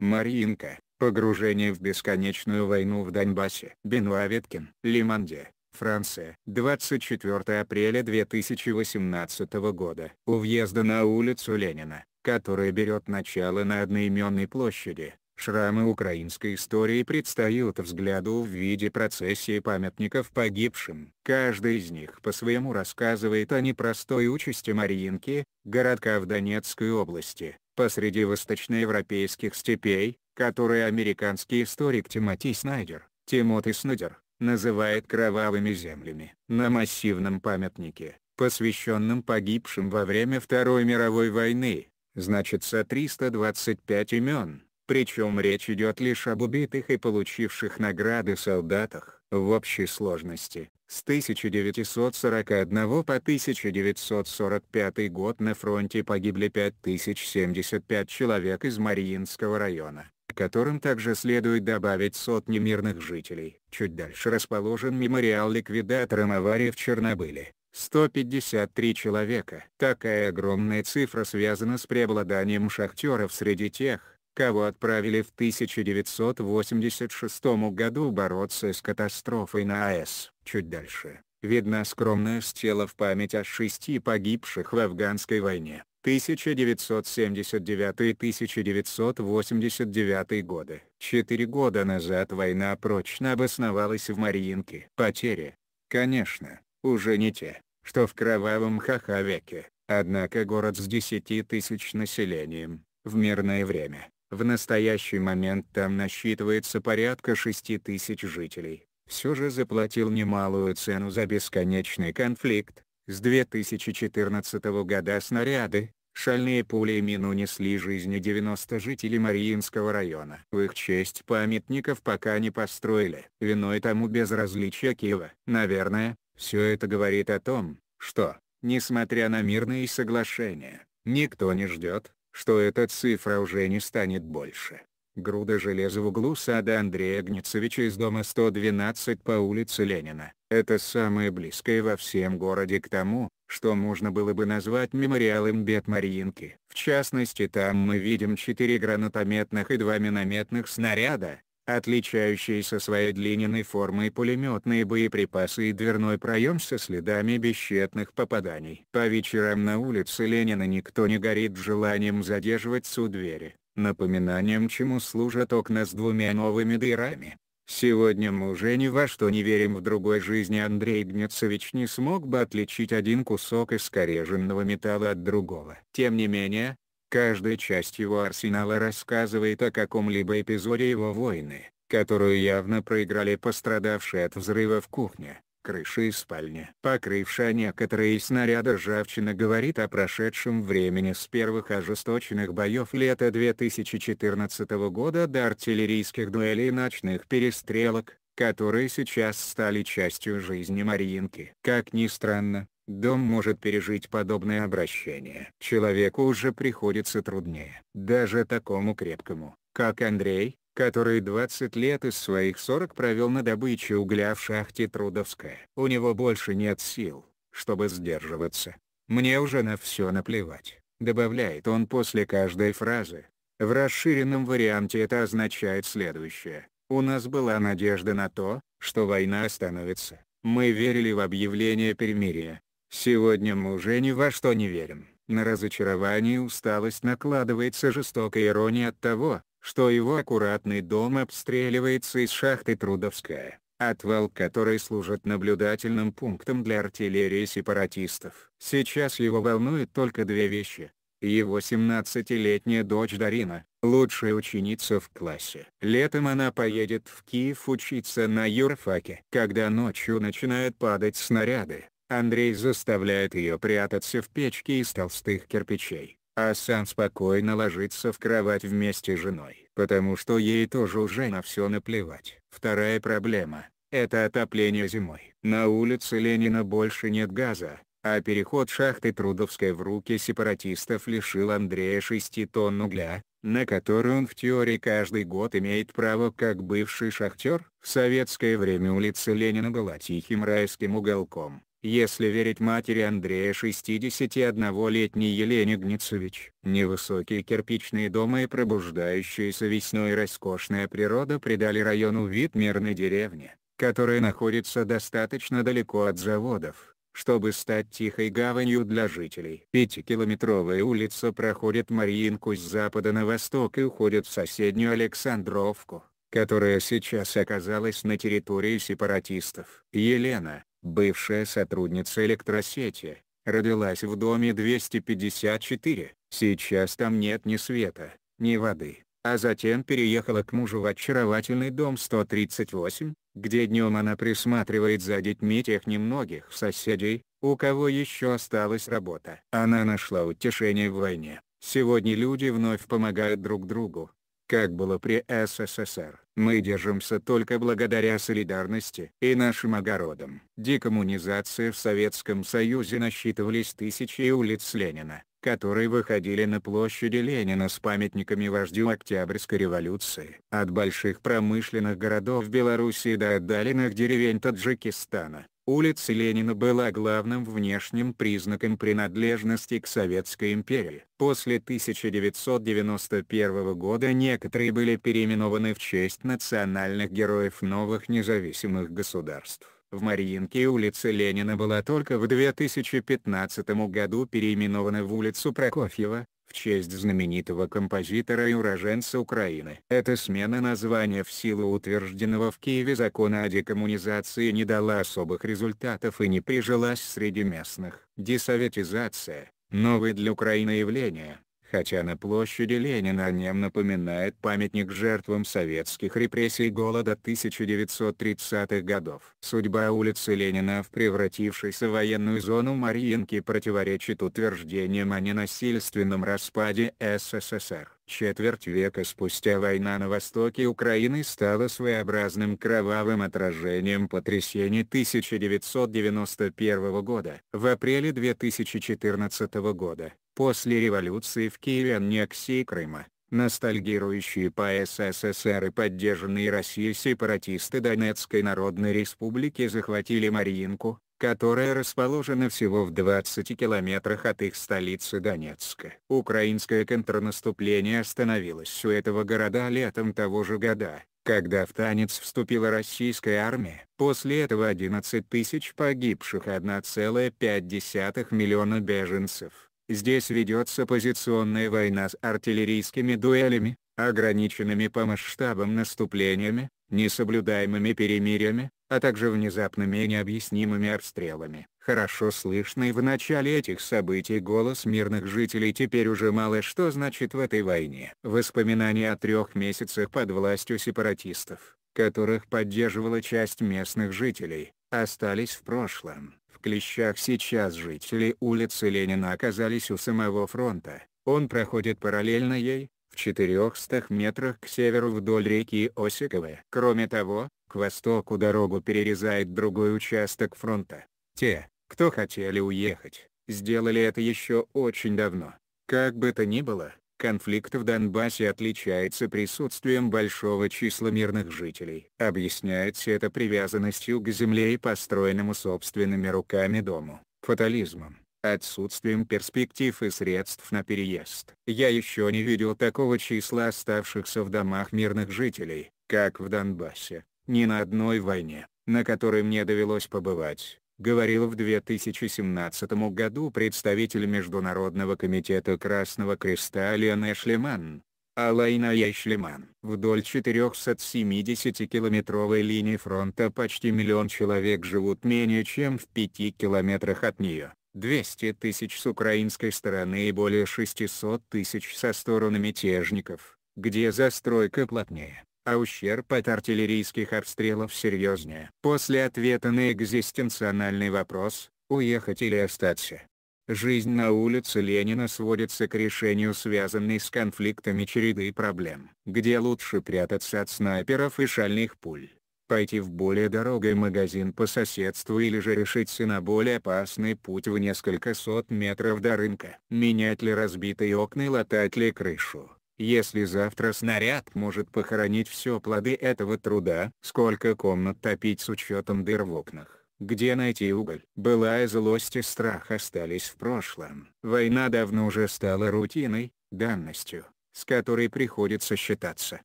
Маринка. погружение в бесконечную войну в Донбассе. Бенуа Веткин, Лиманде, Франция. 24 апреля 2018 года. У въезда на улицу Ленина, которая берет начало на одноименной площади, Шрамы украинской истории предстают взгляду в виде процессии памятников погибшим. Каждый из них по-своему рассказывает о непростой участи Мариинки, городка в Донецкой области, посреди восточноевропейских степей, которые американский историк Тимоти Снайдер, Тимоти Снайдер, называет кровавыми землями. На массивном памятнике, посвященном погибшим во время Второй мировой войны, значится 325 имен причем речь идет лишь об убитых и получивших награды солдатах. В общей сложности, с 1941 по 1945 год на фронте погибли 5075 человек из Мариинского района к которым также следует добавить сотни мирных жителей. Чуть дальше расположен мемориал ликвидаторам аварии в Чернобыле. 153 человека. Такая огромная цифра связана с преобладанием шахтеров среди тех, кого отправили в 1986 году бороться с катастрофой на АЭС. Чуть дальше, видна скромная стела в память о шести погибших в афганской войне, 1979-1989 годы. Четыре года назад война прочно обосновалась в Мариинке. Потери, конечно, уже не те, что в кровавом хахавеке, однако город с 10 тысяч населением, в мирное время, в настоящий момент там насчитывается порядка 6 тысяч жителей. Все же заплатил немалую цену за бесконечный конфликт. С 2014 года снаряды, шальные пули и мин унесли жизни 90 жителей Мариинского района. В их честь памятников пока не построили. Виной тому безразличие Киева. Наверное, все это говорит о том, что, несмотря на мирные соглашения, никто не ждет, что эта цифра уже не станет больше. Груда железа в углу сада Андрея Гнецевича из дома 112 по улице Ленина. Это самое близкое во всем городе к тому, что можно было бы назвать мемориалом Бет-Маринки. В частности там мы видим четыре гранатометных и два минометных снаряда, отличающиеся своей глиняной формой пулеметные боеприпасы и дверной проем со следами бесчетных попаданий. По вечерам на улице Ленина никто не горит желанием задерживаться у двери, напоминанием чему служат окна с двумя новыми дырами. Сегодня мы уже ни во что не верим в другой жизни Андрей Гнецевич не смог бы отличить один кусок искореженного металла от другого. Тем не менее, Каждая часть его арсенала рассказывает о каком-либо эпизоде его войны, которую явно проиграли пострадавшие от взрыва в кухне, крыше и спальня, Покрывшая некоторые снаряды ржавчина говорит о прошедшем времени с первых ожесточенных боев лета 2014 года до артиллерийских дуэлей и ночных перестрелок, которые сейчас стали частью жизни Мариинки. Как ни странно, Дом может пережить подобное обращение. Человеку уже приходится труднее. Даже такому крепкому, как Андрей, который 20 лет из своих 40 провел на добыче угля в шахте Трудовская. У него больше нет сил, чтобы сдерживаться. «Мне уже на все наплевать», — добавляет он после каждой фразы. В расширенном варианте это означает следующее. У нас была надежда на то, что война остановится. Мы верили в объявление перемирия, Сегодня мы уже ни во что не верим. На разочарование и усталость накладывается жестокая ирония от того, что его аккуратный дом обстреливается из шахты Трудовская, отвал которой служит наблюдательным пунктом для артиллерии сепаратистов. Сейчас его волнуют только две вещи. Его 17-летняя дочь Дарина, лучшая ученица в классе. Летом она поедет в Киев учиться на юрфаке. Когда ночью начинают падать снаряды, Андрей заставляет ее прятаться в печке из толстых кирпичей, а сам спокойно ложится в кровать вместе с женой, потому что ей тоже уже на все наплевать. Вторая проблема – это отопление зимой. На улице Ленина больше нет газа, а переход шахты Трудовской в руки сепаратистов лишил Андрея 6 тонн угля, на который он в теории каждый год имеет право как бывший шахтер. В советское время улица Ленина была тихим райским уголком, если верить матери Андрея 61-летней Елене Гницевич. Невысокие кирпичные дома и пробуждающаяся весной роскошная природа придали району вид мирной деревни, которая находится достаточно далеко от заводов, чтобы стать тихой гаванью для жителей. Пятикилометровая улица проходит Мариинку с запада на восток и уходит в соседнюю Александровку которая сейчас оказалась на территории сепаратистов. Елена, бывшая сотрудница электросети, родилась в доме 254, сейчас там нет ни света, ни воды, а затем переехала к мужу в очаровательный дом 138, где днем она присматривает за детьми тех немногих соседей, у кого еще осталась работа. Она нашла утешение в войне. Сегодня люди вновь помогают друг другу, как было при СССР. Мы держимся только благодаря солидарности и нашим огородам. Декоммунизации в Советском Союзе насчитывались тысячи улиц Ленина, которые выходили на площади Ленина с памятниками вождю Октябрьской революции. От больших промышленных городов Белоруссии до отдаленных деревень Таджикистана, Улица Ленина была главным внешним признаком принадлежности к Советской империи. После 1991 года некоторые были переименованы в честь национальных героев новых независимых государств. В Мариинке улица Ленина была только в 2015 году переименована в улицу Прокофьева, в честь знаменитого композитора и уроженца Украины. Эта смена названия в силу утвержденного в Киеве закона о декоммунизации не дала особых результатов и не прижилась среди местных. Десоветизация – новое для Украины явление, хотя на площади Ленина о нем напоминает памятник жертвам советских репрессий голода 1930-х годов. Судьба улицы Ленина в превратившейся в военную зону Мариинки противоречит утверждениям о ненасильственном распаде СССР. Четверть века спустя война на востоке Украины стала своеобразным кровавым отражением потрясений 1991 года. В апреле 2014 года После революции в Киеве аннексии Крыма, ностальгирующие по СССР и поддержанные Россией сепаратисты Донецкой Народной Республики захватили Мариинку, которая расположена всего в 20 километрах от их столицы Донецка. Украинское контрнаступление остановилось у этого города летом того же года, когда в танец вступила российская армия. После этого 11 тысяч погибших и 1,5 миллиона беженцев. Здесь ведется позиционная война с артиллерийскими дуэлями, ограниченными по масштабам наступлениями, несоблюдаемыми перемириями, а также внезапными и необъяснимыми обстрелами. Хорошо слышный в начале этих событий голос мирных жителей теперь уже мало что значит в этой войне. Воспоминания о трех месяцах под властью сепаратистов, которых поддерживала часть местных жителей, остались в прошлом клещах сейчас жители улицы Ленина оказались у самого фронта, он проходит параллельно ей, в 400 метрах к северу вдоль реки Осиковая. Кроме того, к востоку дорогу перерезает другой участок фронта. Те, кто хотели уехать, сделали это еще очень давно. Как бы то ни было, конфликт в Донбассе отличается присутствием большого числа мирных жителей. Объясняется это привязанностью к земле и построенному собственными руками дому, фатализмом, отсутствием перспектив и средств на переезд. Я еще не видел такого числа оставшихся в домах мирных жителей, как в Донбассе, ни на одной войне, на которой мне довелось побывать. Говорила в 2017 году представитель Международного комитета Красного Креста Ален Эшлеман. Алайна Яшлеман. Вдоль 470-километровой линии фронта почти миллион человек живут менее чем в 5 километрах от нее. 200 тысяч с украинской стороны и более 600 тысяч со стороны мятежников, где застройка плотнее а ущерб от артиллерийских обстрелов серьезнее. После ответа на экзистенциональный вопрос, уехать или остаться. Жизнь на улице Ленина сводится к решению связанной с конфликтами череды проблем. Где лучше прятаться от снайперов и шальных пуль? Пойти в более дорогой магазин по соседству или же решиться на более опасный путь в несколько сот метров до рынка? Менять ли разбитые окна и латать ли крышу? Если завтра снаряд может похоронить все плоды этого труда. Сколько комнат топить с учетом дыр в окнах? Где найти уголь? Былая злость и страх остались в прошлом. Война давно уже стала рутиной, данностью, с которой приходится считаться.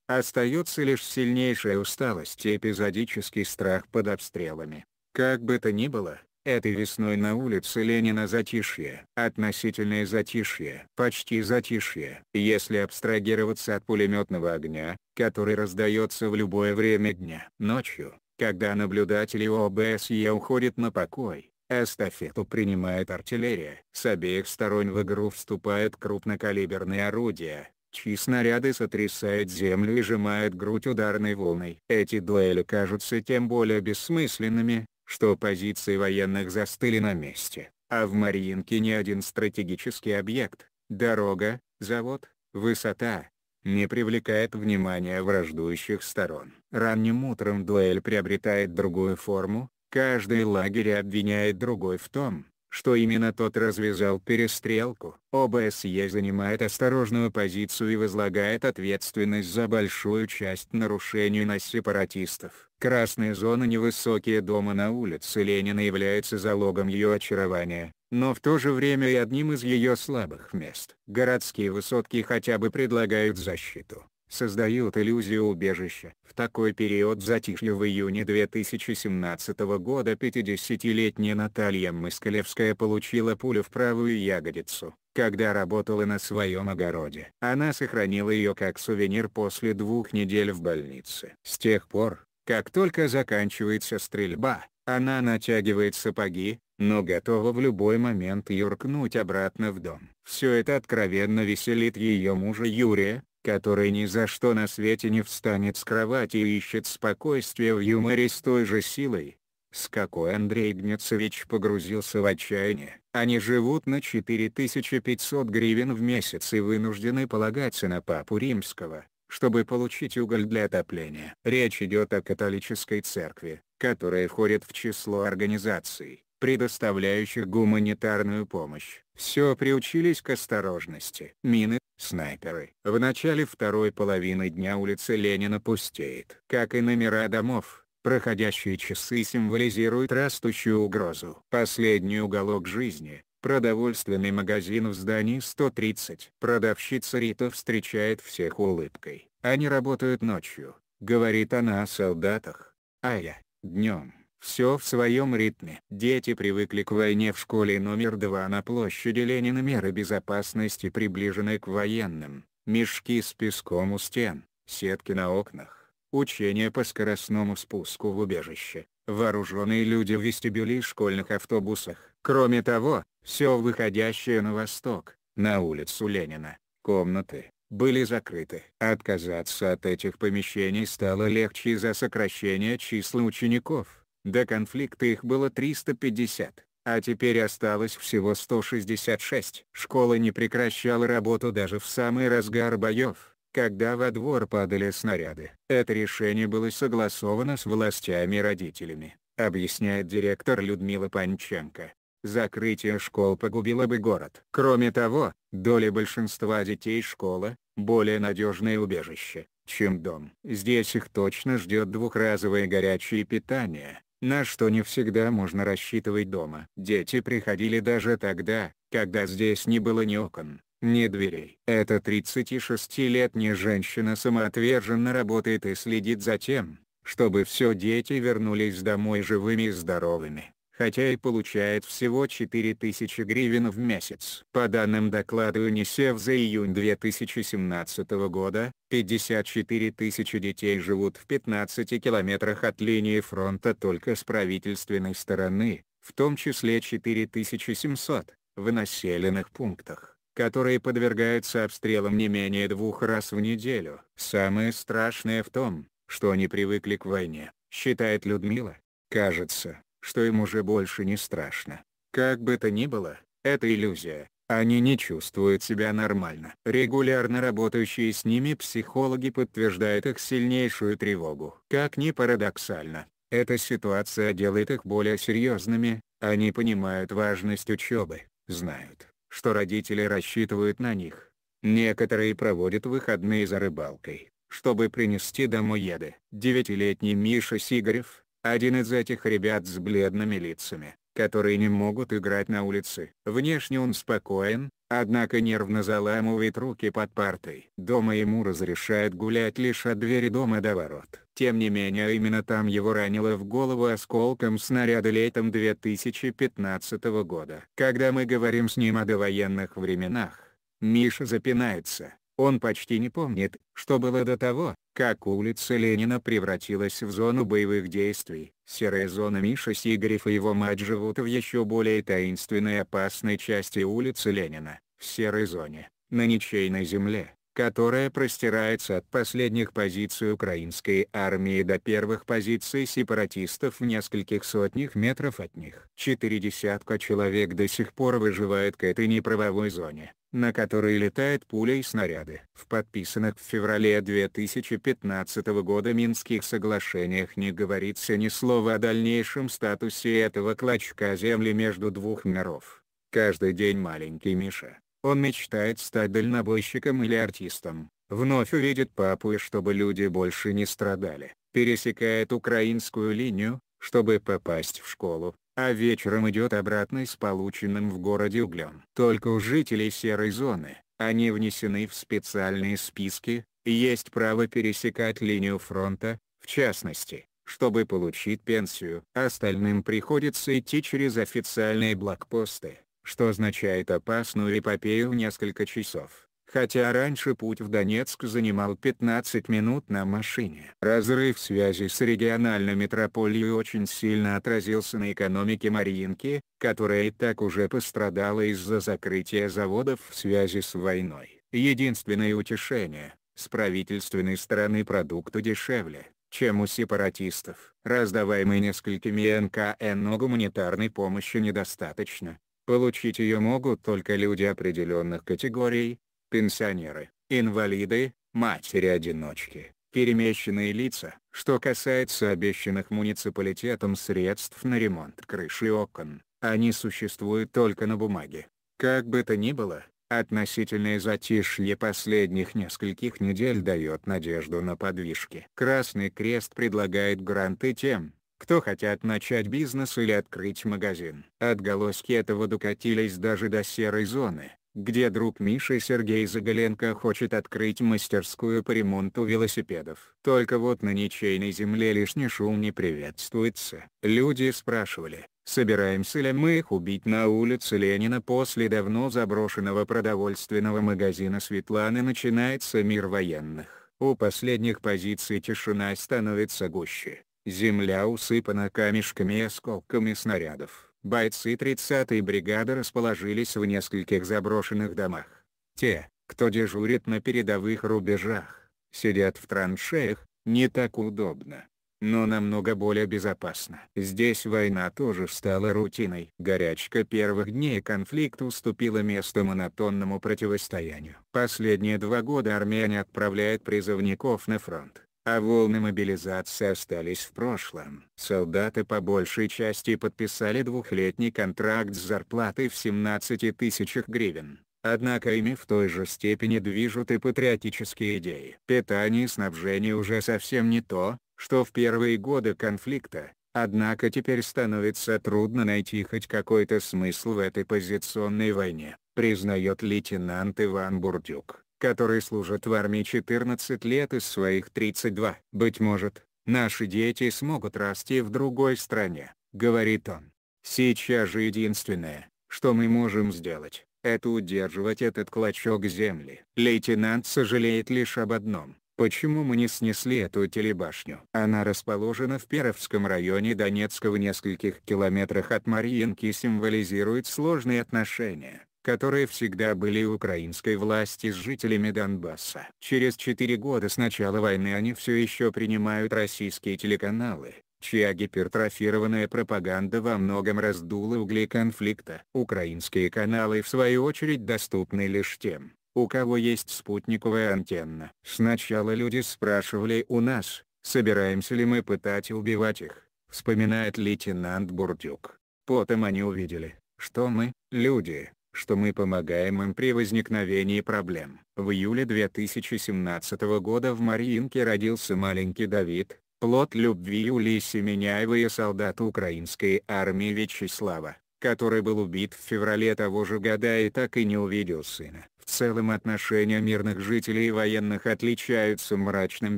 Остается лишь сильнейшая усталость и эпизодический страх под обстрелами. Как бы то ни было, Этой весной на улице Ленина затишье. Относительное затишье. Почти затишье. Если абстрагироваться от пулеметного огня, который раздается в любое время дня. Ночью, когда наблюдатели ОБСЕ уходят на покой, эстафету принимает артиллерия. С обеих сторон в игру вступают крупнокалиберные орудия, чьи снаряды сотрясают землю и сжимают грудь ударной волной. Эти дуэли кажутся тем более бессмысленными, что позиции военных застыли на месте, а в Мариинке ни один стратегический объект, дорога, завод, высота, не привлекает внимания враждующих сторон. Ранним утром дуэль приобретает другую форму, каждый лагерь обвиняет другой в том, что именно тот развязал перестрелку. ОБСЕ занимает осторожную позицию и возлагает ответственность за большую часть нарушений на сепаратистов. Красные зоны невысокие дома на улице Ленина является залогом ее очарования, но в то же время и одним из ее слабых мест. Городские высотки хотя бы предлагают защиту создают иллюзию убежища. В такой период затишья в июне 2017 года 50-летняя Наталья Москалевская получила пулю в правую ягодицу, когда работала на своем огороде. Она сохранила ее как сувенир после двух недель в больнице. С тех пор, как только заканчивается стрельба, она натягивает сапоги, но готова в любой момент юркнуть обратно в дом. Все это откровенно веселит ее мужа Юрия, который ни за что на свете не встанет с кровати и ищет спокойствие в юморе с той же силой, с какой Андрей Гнецевич погрузился в отчаяние. Они живут на 4500 гривен в месяц и вынуждены полагаться на папу римского, чтобы получить уголь для отопления. Речь идет о католической церкви, которая входит в число организаций, предоставляющих гуманитарную помощь. Все приучились к осторожности. Мины, снайперы. В начале второй половины дня улица Ленина пустеет. Как и номера домов, проходящие часы символизируют растущую угрозу. Последний уголок жизни, продовольственный магазин в здании 130. Продавщица Рита встречает всех улыбкой. Они работают ночью, говорит она о солдатах, а я — днем все в своем ритме. Дети привыкли к войне в школе номер два на площади Ленина меры безопасности приближены к военным, мешки с песком у стен, сетки на окнах, учения по скоростному спуску в убежище, вооруженные люди в вестибюле школьных автобусах. Кроме того, все выходящее на восток, на улицу Ленина, комнаты, были закрыты. Отказаться от этих помещений стало легче из-за сокращения числа учеников. До конфликта их было 350, а теперь осталось всего 166. Школа не прекращала работу даже в самый разгар боев, когда во двор падали снаряды. Это решение было согласовано с властями и родителями, объясняет директор Людмила Панченко. Закрытие школ погубило бы город. Кроме того, доля большинства детей школа – более надежное убежище, чем дом. Здесь их точно ждет двухразовое горячее питание, на что не всегда можно рассчитывать дома. Дети приходили даже тогда, когда здесь не было ни окон, ни дверей. Эта 36-летняя женщина самоотверженно работает и следит за тем, чтобы все дети вернулись домой живыми и здоровыми хотя и получает всего 4000 гривен в месяц. По данным докладу ЮНИСЕФ за июнь 2017 года, 54 тысячи детей живут в 15 километрах от линии фронта только с правительственной стороны, в том числе 4700, в населенных пунктах которые подвергаются обстрелам не менее двух раз в неделю. Самое страшное в том, что они привыкли к войне, считает Людмила. Кажется, что им уже больше не страшно. Как бы то ни было, это иллюзия. Они не чувствуют себя нормально. Регулярно работающие с ними психологи подтверждают их сильнейшую тревогу. Как ни парадоксально, эта ситуация делает их более серьезными, они понимают важность учебы, знают, что родители рассчитывают на них. Некоторые проводят выходные за рыбалкой, чтобы принести домой еды. Девятилетний Миша Сигарев, один из этих ребят с бледными лицами, которые не могут играть на улице. Внешне он спокоен, однако нервно заламывает руки под партой. Дома ему разрешают гулять лишь от двери дома до ворот. Тем не менее именно там его ранило в голову осколком снаряда летом 2015 года. Когда мы говорим с ним о довоенных временах, Миша запинается. Он почти не помнит, что было до того, как улица Ленина превратилась в зону боевых действий. Серая зона Миша Сигарев и его мать живут в еще более таинственной и опасной части улицы Ленина, в серой зоне, на ничейной земле которая простирается от последних позиций украинской армии до первых позиций сепаратистов в нескольких сотнях метров от них. Четыре десятка человек до сих пор выживают к этой неправовой зоне, на которой летают пули и снаряды. В подписанных в феврале 2015 года Минских соглашениях не говорится ни слова о дальнейшем статусе этого клочка земли между двух миров. Каждый день маленький Миша он мечтает стать дальнобойщиком или артистом, вновь увидит папу и чтобы люди больше не страдали, пересекает украинскую линию, чтобы попасть в школу, а вечером идет обратно с полученным в городе углем. Только у жителей серой зоны, они внесены в специальные списки, есть право пересекать линию фронта, в частности, чтобы получить пенсию. Остальным приходится идти через официальные блокпосты что означает опасную эпопею в несколько часов. Хотя раньше путь в Донецк занимал 15 минут на машине. Разрыв связи с региональной метрополией очень сильно отразился на экономике Мариинки, которая и так уже пострадала из-за закрытия заводов в связи с войной. Единственное утешение, с правительственной стороны продукты дешевле, чем у сепаратистов. Раздаваемой несколькими НКН НКНО гуманитарной помощи недостаточно, Получить ее могут только люди определенных категорий, пенсионеры, инвалиды, матери-одиночки, перемещенные лица. Что касается обещанных муниципалитетом средств на ремонт крыши и окон, они существуют только на бумаге. Как бы то ни было, относительное затишье последних нескольких недель дает надежду на подвижки. Красный Крест предлагает гранты тем, кто хотят начать бизнес или открыть магазин. Отголоски этого докатились даже до серой зоны, где друг Миши Сергей Загаленко хочет открыть мастерскую по ремонту велосипедов. Только вот на ничейной земле лишний шум не приветствуется. Люди спрашивали, собираемся ли мы их убить на улице Ленина после давно заброшенного продовольственного магазина Светланы начинается мир военных. У последних позиций тишина становится гуще. Земля усыпана камешками и осколками снарядов. Бойцы 30-й бригады расположились в нескольких заброшенных домах. Те, кто дежурит на передовых рубежах, сидят в траншеях, не так удобно. Но намного более безопасно. Здесь война тоже стала рутиной. Горячка первых дней конфликта уступила место монотонному противостоянию. Последние два года Армения отправляет призывников на фронт а волны мобилизации остались в прошлом. Солдаты по большей части подписали двухлетний контракт с зарплатой в 17 тысячах гривен. Однако ими в той же степени движут и патриотические идеи. Питание и снабжение уже совсем не то, что в первые годы конфликта, однако теперь становится трудно найти хоть какой-то смысл в этой позиционной войне, признает лейтенант Иван Бурдюк которые служат в армии 14 лет из своих 32. «Быть может, наши дети смогут расти в другой стране», — говорит он. «Сейчас же единственное, что мы можем сделать, это удерживать этот клочок земли». Лейтенант сожалеет лишь об одном. Почему мы не снесли эту телебашню? Она расположена в Перовском районе Донецка в нескольких километрах от Мариинки и символизирует сложные отношения которые всегда были украинской власти с жителями Донбасса. Через 4 года с начала войны они все еще принимают российские телеканалы, чья гипертрофированная пропаганда во многом раздула угли конфликта. Украинские каналы в свою очередь доступны лишь тем, у кого есть спутниковая антенна. Сначала люди спрашивали у нас, собираемся ли мы пытать и убивать их, вспоминает лейтенант Бурдюк. Потом они увидели, что мы, люди, что мы помогаем им при возникновении проблем. В июле 2017 года в Мариинке родился маленький Давид, плод любви Юлии Семеняевой и солдата украинской армии Вячеслава, который был убит в феврале того же года и так и не увидел сына. В целом отношения мирных жителей и военных отличаются мрачным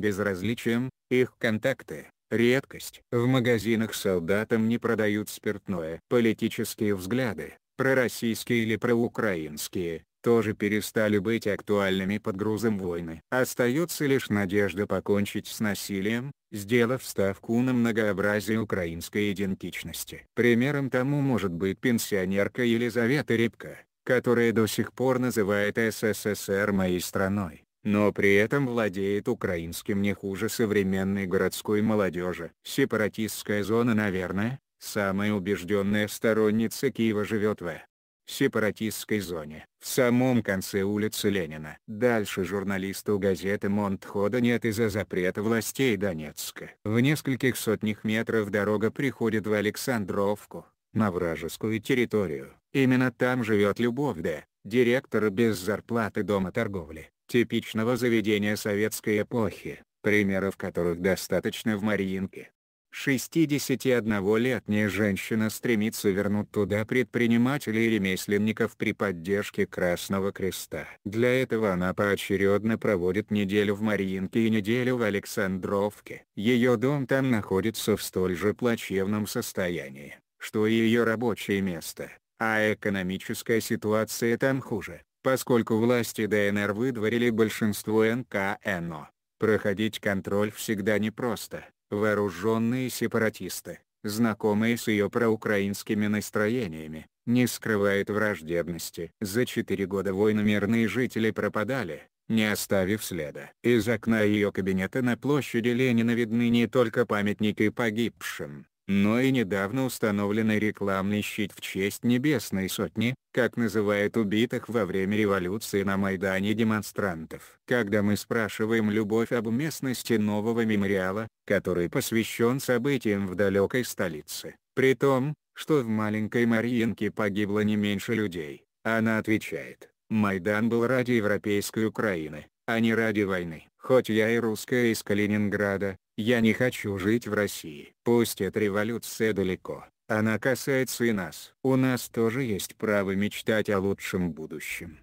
безразличием, их контакты – редкость. В магазинах солдатам не продают спиртное. Политические взгляды пророссийские или проукраинские, тоже перестали быть актуальными под грузом войны. Остается лишь надежда покончить с насилием, сделав ставку на многообразие украинской идентичности. Примером тому может быть пенсионерка Елизавета Репка, которая до сих пор называет СССР моей страной но при этом владеет украинским не хуже современной городской молодежи. Сепаратистская зона наверное, Самая убежденная сторонница Киева живет в сепаратистской зоне. В самом конце улицы Ленина. Дальше журналисту газеты «Монтхода» нет из-за запрета властей Донецка. В нескольких сотнях метров дорога приходит в Александровку, на вражескую территорию. Именно там живет Любовь Д., директор без зарплаты Дома торговли, типичного заведения советской эпохи, примеров которых достаточно в Мариинке. 61-летняя женщина стремится вернуть туда предпринимателей и ремесленников при поддержке Красного Креста. Для этого она поочередно проводит неделю в Мариинке и неделю в Александровке. Ее дом там находится в столь же плачевном состоянии, что и ее рабочее место, а экономическая ситуация там хуже, поскольку власти ДНР выдворили большинство НКНО. Проходить контроль всегда непросто вооруженные сепаратисты, знакомые с ее проукраинскими настроениями, не скрывают враждебности. За четыре года войны мирные жители пропадали, не оставив следа. Из окна ее кабинета на площади Ленина видны не только памятники погибшим, но и недавно установленный рекламный щит в честь Небесной Сотни, как называют убитых во время революции на Майдане демонстрантов. Когда мы спрашиваем любовь об местности нового мемориала, который посвящен событиям в далекой столице, при том, что в маленькой Мариинке погибло не меньше людей, она отвечает, Майдан был ради европейской Украины, а не ради войны. Хоть я и русская из Калининграда, я не хочу жить в России. Пусть эта революция далеко, она касается и нас. У нас тоже есть право мечтать о лучшем будущем.